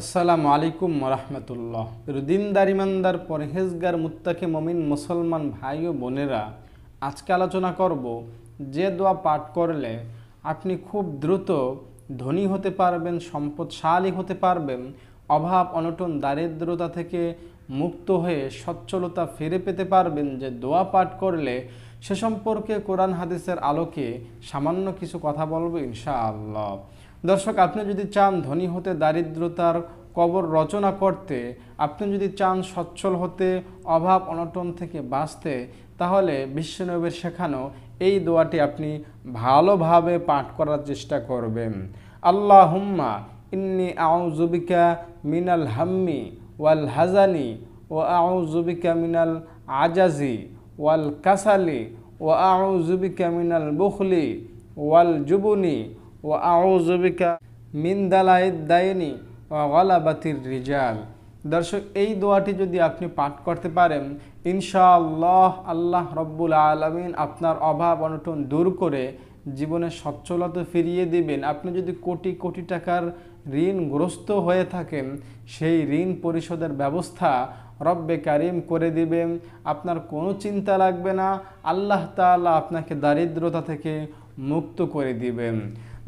আসসালামু আলাইকুম রহমতুল্লাহ দিনদার পরহেজগার মুত্তাকে মমিন মুসলমান ভাই ও বোনেরা আজকে আলোচনা করব যে দোয়া পাঠ করলে আপনি খুব দ্রুত ধনী হতে পারবেন সম্পদশালী হতে পারবেন অভাব অনটন দারিদ্রতা থেকে মুক্ত হয়ে সচ্ছলতা ফিরে পেতে পারবেন যে দোয়া পাঠ করলে সে সম্পর্কে কোরআন হাদিসের আলোকে সামান্য কিছু কথা বলবো ইনশাআল্লাহ দর্শক আপনি যদি চান ধনী হতে দারিদ্রতার কবর রচনা করতে আপনি যদি চান সচ্ছল হতে অভাব অনটন থেকে বাঁচতে তাহলে বিশ্বনবের শেখানো এই দোয়াটি আপনি ভালোভাবে পাঠ করার চেষ্টা করবেন আল্লাহ হুম্মা ইন্নি আউজুবিকা মিনাল হাম্মি ওয়াল হাজানি ও আউজুবিকা মিনাল আজাজি ওয়াল কাসালি ও আউজুবিকা মিনাল বুখলি ওয়াল জুবুনি ও আউজবিকা মিন্দালায়ের ও গলাবাতির রিজাল দর্শক এই দোয়াটি যদি আপনি পাঠ করতে পারেন ইনশাআল্লাহ আল্লাহ রব্বুল আলমিন আপনার অভাব অনটন দূর করে জীবনে সচ্ছলতা ফিরিয়ে দিবেন আপনি যদি কোটি কোটি টাকার ঋণগ্রস্ত হয়ে থাকেন সেই ঋণ পরিশোধের ব্যবস্থা রব্বে কারিম করে দিবেন আপনার কোনো চিন্তা লাগবে না আল্লাহ তালা আপনাকে দারিদ্রতা থেকে মুক্ত করে দিবেন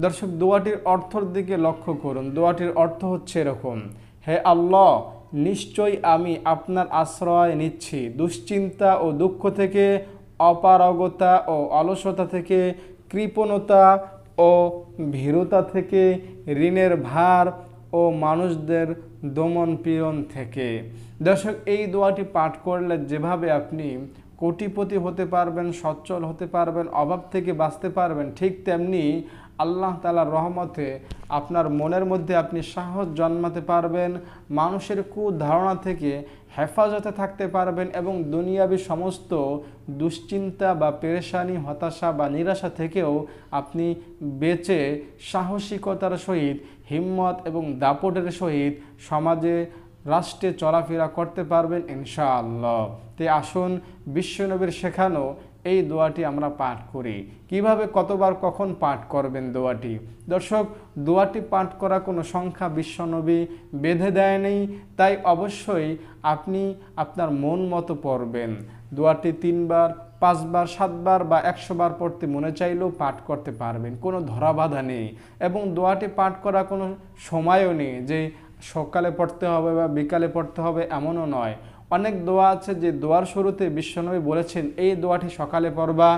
দর্শক দোয়াটির অর্থর দিকে লক্ষ্য করুন দোয়াটির অর্থ হচ্ছে এরকম হে আল্লাহ নিশ্চয়ই আমি আপনার আশ্রয় নিচ্ছি দুশ্চিন্তা ও দুঃখ থেকে অপারগতা ও অলসতা থেকে কৃপণতা ও ভীরতা থেকে ঋণের ভার ও মানুষদের দমন পীড়ন থেকে দর্শক এই দোয়াটি পাঠ করলে যেভাবে আপনি কোটিপতি হতে পারবেন সচ্ছল হতে পারবেন অভাব থেকে বাঁচতে পারবেন ঠিক তেমনি আল্লাহ তালার রহমতে আপনার মনের মধ্যে আপনি সাহস জন্মাতে পারবেন মানুষের কুধারণা থেকে হেফাজতে থাকতে পারবেন এবং দুনিয়াবি সমস্ত দুশ্চিন্তা বা পেরেশানি হতাশা বা নিরাশা থেকেও আপনি বেঁচে সাহসিকতার সহিত হিম্মত এবং দাপটের সহিত সমাজে রাষ্ট্রে চলাফেরা করতে পারবেন ইনশাআল্লাহ তে আসুন বিশ্বনবীর শেখানো এই দোয়াটি আমরা পাঠ করি কিভাবে কতবার কখন পাঠ করবেন দোয়াটি দর্শক দোয়াটি পাঠ করা কোনো সংখ্যা বিশ্বনবী বেঁধে দেয় নেই তাই অবশ্যই আপনি আপনার মন মতো পড়বেন দোয়াটি তিনবার পাঁচবার সাতবার বা একশোবার পড়তে মনে চাইলেও পাঠ করতে পারবেন কোনো ধরাবাধা নেই এবং দোয়াটি পাঠ করা কোনো সময়ও নেই যে সকালে পড়তে হবে বা বিকালে পড়তে হবে এমনও নয় অনেক দোয়া আছে যে দোয়ার শুরুতে বিশ্বনবী বলেছেন এই দোয়াটি সকালে পড়বা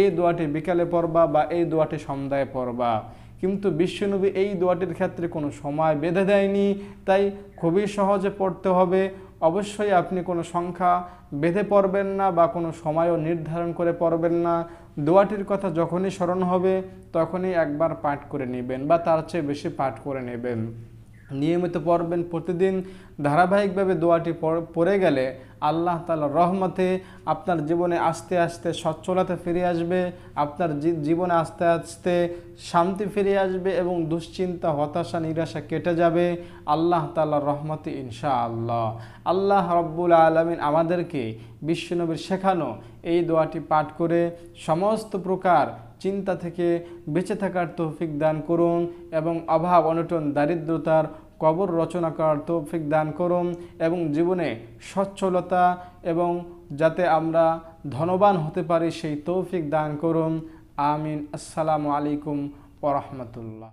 এই দোয়াটি বিকালে পড়বা বা এই দোয়াটি সন্ধ্যায় পড়বা কিন্তু বিশ্বনবী এই দোয়াটির ক্ষেত্রে কোনো সময় বেঁধে দেয়নি তাই খুবই সহজে পড়তে হবে অবশ্যই আপনি কোনো সংখ্যা বেঁধে পড়বেন না বা কোনো সময়ও নির্ধারণ করে পড়বেন না দোয়াটির কথা যখনই স্মরণ হবে তখনই একবার পাঠ করে নেবেন বা তার চেয়ে বেশি পাঠ করে নেবেন নিয়মিত পড়বেন প্রতিদিন ধারাবাহিকভাবে দোয়াটি পড়ে গেলে আল্লাহ তালার রহমতে আপনার জীবনে আস্তে আস্তে সচ্ছলতা ফিরে আসবে আপনার জীবনে আস্তে আস্তে শান্তি ফিরে আসবে এবং দুশ্চিন্তা হতাশা নিরাশা কেটে যাবে আল্লাহ তালার রহমতে ইনশা আল্লাহ আল্লাহ রব্বুল আলমিন আমাদেরকে বিশ্বনবীর শেখানো এই দোয়াটি পাঠ করে সমস্ত প্রকার চিন্তা থেকে বেঁচে থাকার তৌফিক দান করুন এবং অভাব অনটন দারিদ্রতার কবর রচনা করার তৌফিক দান করুন এবং জীবনে সচ্ছলতা এবং যাতে আমরা ধনবান হতে পারি সেই তৌফিক দান করুন আমিন আসসালামু আলাইকুম ওরহমতুল্লাহ